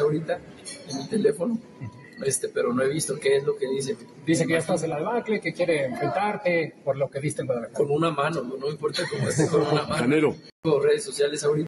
ahorita en el teléfono. Este, pero no he visto qué es lo que dice. Dice que ya estás en la albacle, que quiere enfrentarte por lo que viste en Con una mano, no importa cómo esté, con una mano. Redes sociales ahorita.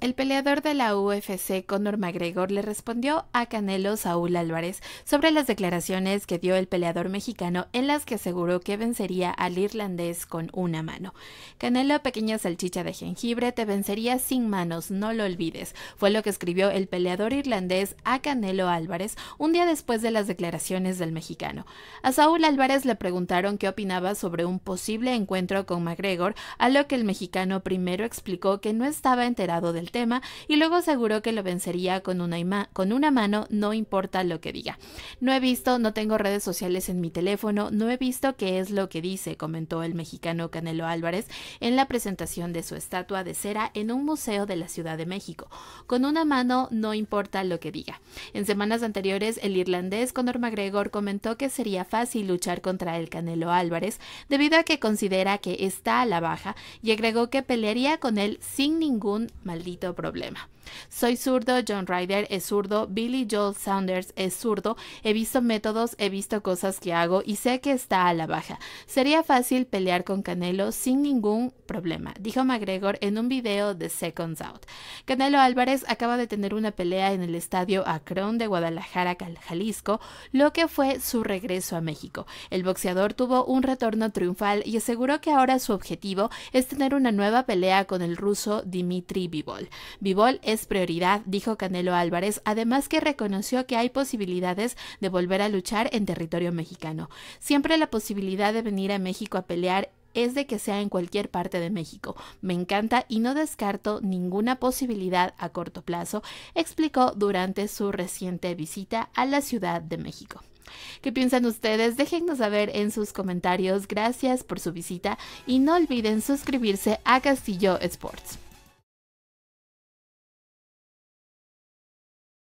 El peleador de la UFC, Conor McGregor, le respondió a Canelo Saúl Álvarez sobre las declaraciones que dio el peleador mexicano en las que aseguró que vencería al irlandés con una mano. Canelo, pequeña salchicha de jengibre, te vencería sin manos, no lo olvides, fue lo que escribió el peleador irlandés a Canelo Álvarez un día después de las declaraciones del mexicano. A Saúl Álvarez le preguntaron qué opinaba sobre un posible encuentro con McGregor, a lo que el mexicano primero explicó que no estaba enterado del tema y luego aseguró que lo vencería con una, con una mano, no importa lo que diga. No he visto, no tengo redes sociales en mi teléfono, no he visto qué es lo que dice, comentó el mexicano Canelo Álvarez en la presentación de su estatua de cera en un museo de la Ciudad de México. Con una mano, no importa lo que diga. En semanas anteriores, el irlandés Conor McGregor comentó que sería fácil luchar contra el Canelo Álvarez debido a que considera que está a la baja y agregó que pelearía con él sin ningún maldito problema. Soy zurdo, John Ryder es zurdo, Billy Joel Saunders es zurdo, he visto métodos, he visto cosas que hago y sé que está a la baja. Sería fácil pelear con Canelo sin ningún problema, dijo McGregor en un video de Seconds Out. Canelo Álvarez acaba de tener una pelea en el estadio a de Guadalajara, Jalisco, lo que fue su regreso a México. El boxeador tuvo un retorno triunfal y aseguró que ahora su objetivo es tener una nueva pelea con el ruso Dimitri Vivol. Vivol es prioridad, dijo Canelo Álvarez, además que reconoció que hay posibilidades de volver a luchar en territorio mexicano. Siempre la posibilidad de venir a México a pelear es de que sea en cualquier parte de México. Me encanta y no descarto ninguna posibilidad a corto plazo, explicó durante su reciente visita a la Ciudad de México. ¿Qué piensan ustedes? Déjennos saber en sus comentarios. Gracias por su visita y no olviden suscribirse a Castillo Sports.